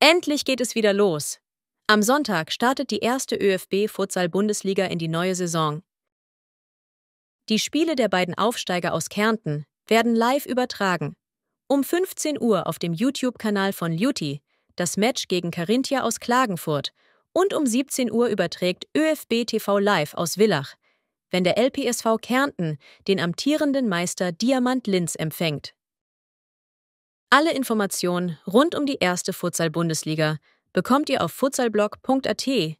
Endlich geht es wieder los. Am Sonntag startet die erste ÖFB Futsal Bundesliga in die neue Saison. Die Spiele der beiden Aufsteiger aus Kärnten werden live übertragen. Um 15 Uhr auf dem YouTube-Kanal von Luti das Match gegen Carinthia aus Klagenfurt und um 17 Uhr überträgt ÖFB TV Live aus Villach, wenn der LPSV Kärnten den amtierenden Meister Diamant Linz empfängt. Alle Informationen rund um die erste Futsal-Bundesliga bekommt ihr auf futsalblog.at